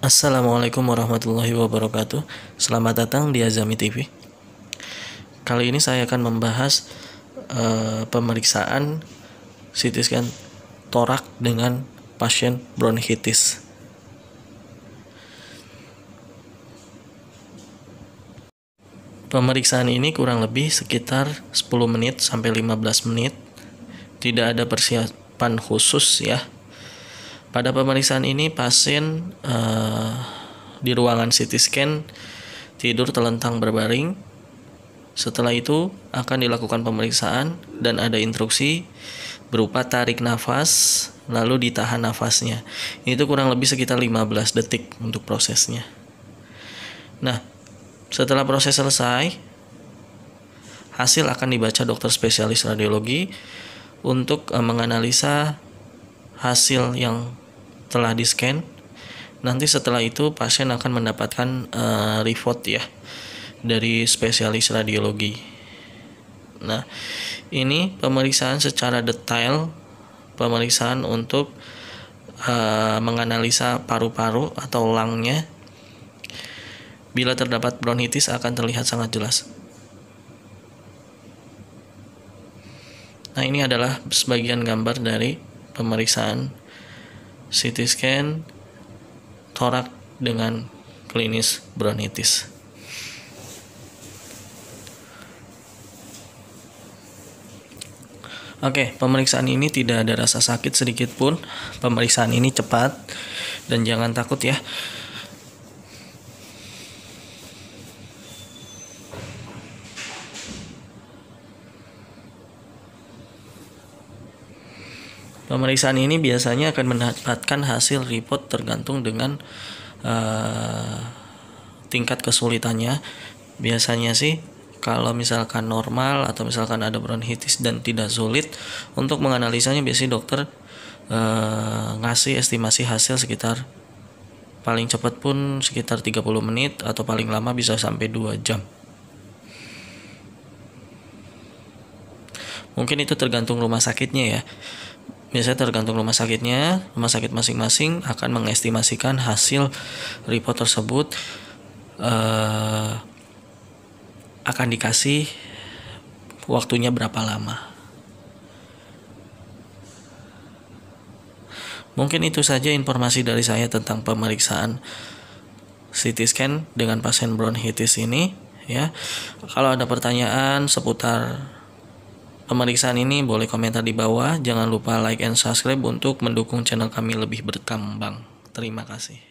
Assalamualaikum warahmatullahi wabarakatuh Selamat datang di Azami TV Kali ini saya akan membahas uh, Pemeriksaan CT scan torak dengan pasien bronkitis Pemeriksaan ini kurang lebih sekitar 10 menit sampai 15 menit Tidak ada persiapan khusus ya pada pemeriksaan ini pasien uh, di ruangan CT scan tidur telentang berbaring. Setelah itu akan dilakukan pemeriksaan dan ada instruksi berupa tarik nafas lalu ditahan nafasnya. Itu kurang lebih sekitar 15 detik untuk prosesnya. Nah, setelah proses selesai, hasil akan dibaca dokter spesialis radiologi untuk eh, menganalisa hasil yang telah di-scan, nanti setelah itu pasien akan mendapatkan uh, report ya dari spesialis radiologi. Nah, ini pemeriksaan secara detail, pemeriksaan untuk uh, menganalisa paru-paru atau lungnya. Bila terdapat bronkitis akan terlihat sangat jelas. Nah, ini adalah sebagian gambar dari pemeriksaan CT scan torak dengan klinis bronitis. Oke, pemeriksaan ini tidak ada rasa sakit sedikit pun. Pemeriksaan ini cepat dan jangan takut ya. Pemeriksaan ini biasanya akan mendapatkan hasil report tergantung dengan uh, tingkat kesulitannya. Biasanya sih kalau misalkan normal atau misalkan ada bronkitis dan tidak sulit untuk menganalisanya biasanya dokter uh, ngasih estimasi hasil sekitar paling cepat pun sekitar 30 menit atau paling lama bisa sampai 2 jam. Mungkin itu tergantung rumah sakitnya ya. Biasanya tergantung rumah sakitnya, rumah sakit masing-masing akan mengestimasikan hasil report tersebut eh, akan dikasih waktunya berapa lama. Mungkin itu saja informasi dari saya tentang pemeriksaan CT scan dengan pasien bronchitis ini ya. Kalau ada pertanyaan seputar pemeriksaan ini, boleh komentar di bawah. Jangan lupa like and subscribe untuk mendukung channel kami lebih berkembang. Terima kasih.